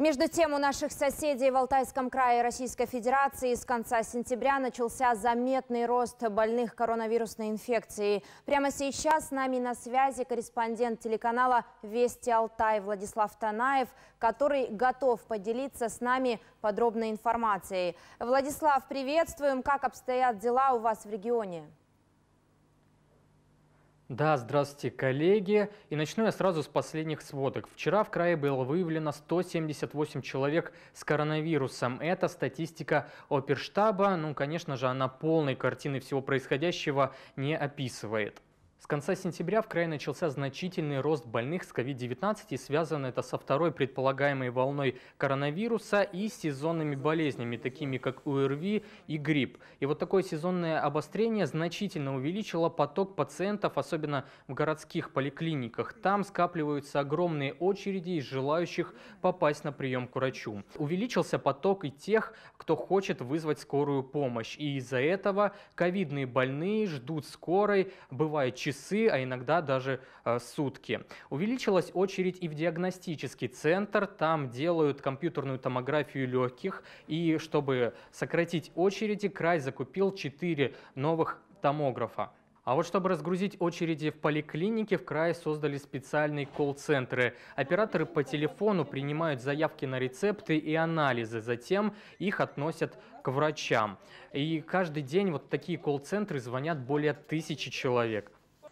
Между тем, у наших соседей в Алтайском крае Российской Федерации с конца сентября начался заметный рост больных коронавирусной инфекцией. Прямо сейчас с нами на связи корреспондент телеканала «Вести Алтай» Владислав Танаев, который готов поделиться с нами подробной информацией. Владислав, приветствуем. Как обстоят дела у вас в регионе? Да, здравствуйте, коллеги. И начну я сразу с последних сводок. Вчера в крае было выявлено 178 человек с коронавирусом. Это статистика оперштаба. Ну, конечно же, она полной картины всего происходящего не описывает. С конца сентября в крае начался значительный рост больных с COVID-19, и связано это со второй предполагаемой волной коронавируса и сезонными болезнями, такими как УРВИ и грипп. И вот такое сезонное обострение значительно увеличило поток пациентов, особенно в городских поликлиниках. Там скапливаются огромные очереди из желающих попасть на прием к врачу. Увеличился поток и тех, кто хочет вызвать скорую помощь. И из-за этого ковидные больные ждут скорой, бывает 4 часы, а иногда даже э, сутки. Увеличилась очередь и в диагностический центр. Там делают компьютерную томографию легких. И чтобы сократить очереди, край закупил 4 новых томографа. А вот чтобы разгрузить очереди в поликлинике, в крае создали специальные колл-центры. Операторы по телефону принимают заявки на рецепты и анализы, затем их относят к врачам. И каждый день вот такие колл-центры звонят более тысячи человек.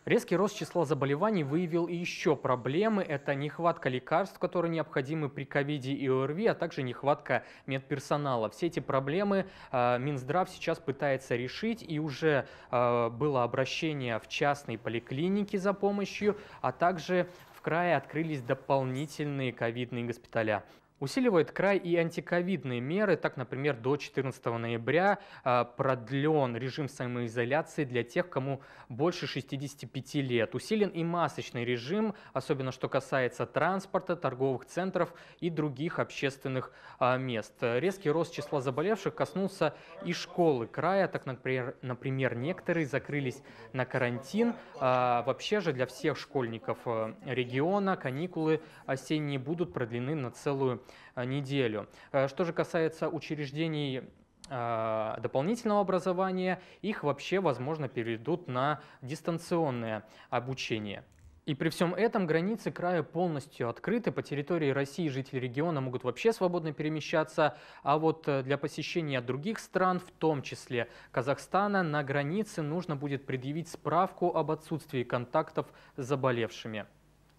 Резкий рост числа заболеваний выявил и еще проблемы. Это нехватка лекарств, которые необходимы при ковиде и ОРВИ, а также нехватка медперсонала. Все эти проблемы э, Минздрав сейчас пытается решить, и уже э, было обращение в частные поликлиники за помощью, а также в крае открылись дополнительные ковидные госпиталя. Усиливает край и антиковидные меры. Так, например, до 14 ноября а, продлен режим самоизоляции для тех, кому больше 65 лет. Усилен и масочный режим, особенно что касается транспорта, торговых центров и других общественных а, мест. Резкий рост числа заболевших коснулся и школы края. Так, например, например некоторые закрылись на карантин. А, вообще же для всех школьников э, региона каникулы осенние будут продлены на целую Э, неделю. Э, что же касается учреждений э, дополнительного образования, их вообще, возможно, перейдут на дистанционное обучение. И при всем этом границы края полностью открыты. По территории России жители региона могут вообще свободно перемещаться. А вот для посещения других стран, в том числе Казахстана, на границе нужно будет предъявить справку об отсутствии контактов с заболевшими.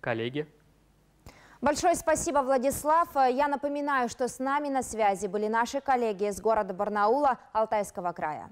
Коллеги, Большое спасибо, Владислав. Я напоминаю, что с нами на связи были наши коллеги из города Барнаула Алтайского края.